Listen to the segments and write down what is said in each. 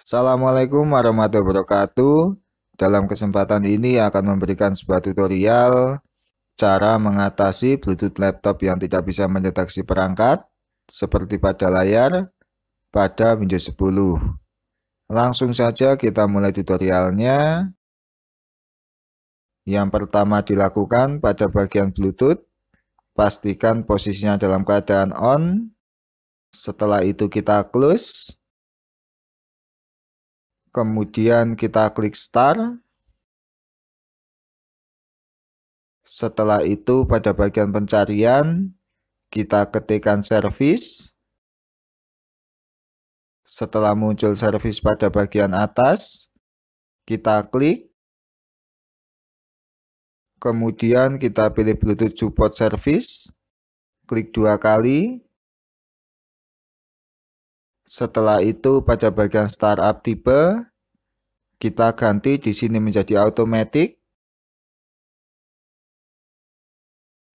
Assalamualaikum warahmatullahi wabarakatuh Dalam kesempatan ini akan memberikan sebuah tutorial Cara mengatasi bluetooth laptop yang tidak bisa mendeteksi perangkat Seperti pada layar pada Windows 10 Langsung saja kita mulai tutorialnya Yang pertama dilakukan pada bagian bluetooth Pastikan posisinya dalam keadaan on setelah itu kita close. Kemudian kita klik start. Setelah itu pada bagian pencarian kita ketikkan service. Setelah muncul service pada bagian atas, kita klik. Kemudian kita pilih Bluetooth support service. Klik dua kali. Setelah itu pada bagian startup tipe, kita ganti di sini menjadi automatic.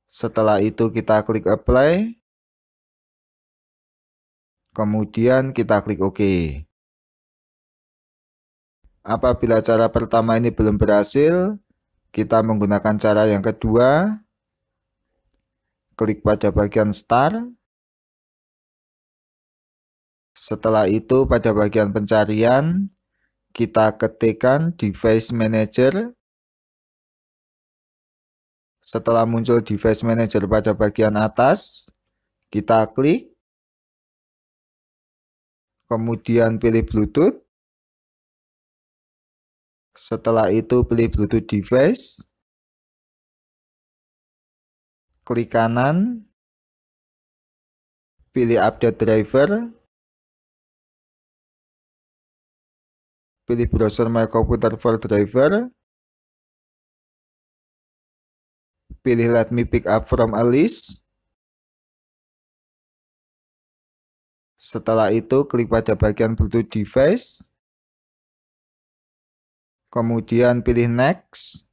Setelah itu kita klik apply. Kemudian kita klik OK. Apabila cara pertama ini belum berhasil, kita menggunakan cara yang kedua. Klik pada bagian start. Setelah itu pada bagian pencarian, kita ketikkan device manager. Setelah muncul device manager pada bagian atas, kita klik. Kemudian pilih Bluetooth. Setelah itu pilih Bluetooth device. Klik kanan. Pilih update driver. pilih browser My Computer for Driver, pilih Let me pick up from a list, Setelah itu, klik pada bagian Bluetooth device. Kemudian pilih next.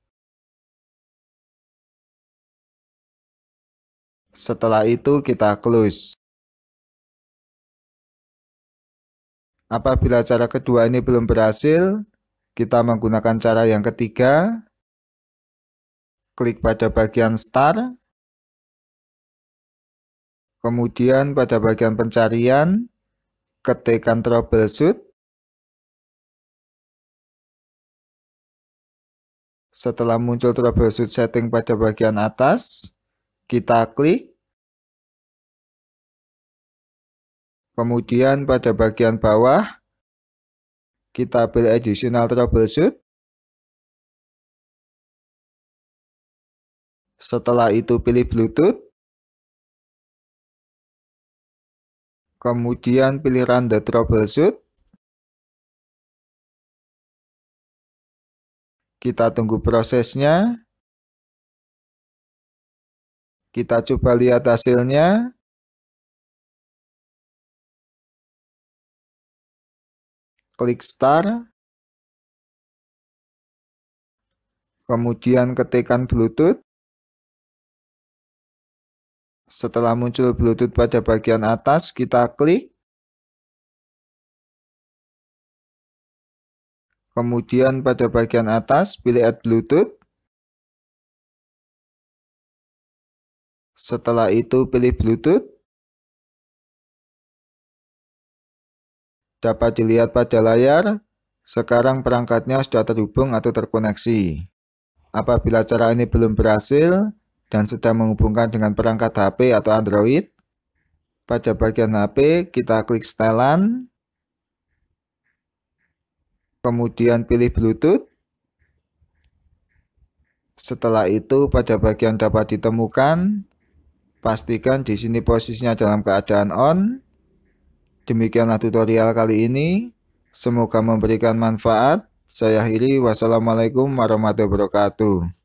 Setelah itu kita close. Apabila cara kedua ini belum berhasil, kita menggunakan cara yang ketiga. Klik pada bagian start. Kemudian pada bagian pencarian, ketikkan troubleshoot. Setelah muncul troubleshoot setting pada bagian atas, kita klik. Kemudian pada bagian bawah, kita pilih additional troubleshoot. Setelah itu pilih Bluetooth. Kemudian pilih run the troubleshoot. Kita tunggu prosesnya. Kita coba lihat hasilnya. klik start, kemudian ketikkan Bluetooth. Setelah muncul Bluetooth pada bagian atas, kita klik. Kemudian pada bagian atas, pilih Add Bluetooth. Setelah itu pilih Bluetooth. Dapat dilihat pada layar, sekarang perangkatnya sudah terhubung atau terkoneksi. Apabila cara ini belum berhasil dan sedang menghubungkan dengan perangkat HP atau Android, pada bagian HP kita klik setelan, kemudian pilih Bluetooth. Setelah itu pada bagian dapat ditemukan, pastikan di sini posisinya dalam keadaan on. Demikianlah tutorial kali ini. Semoga memberikan manfaat. Saya akhiri. Wassalamualaikum warahmatullahi wabarakatuh.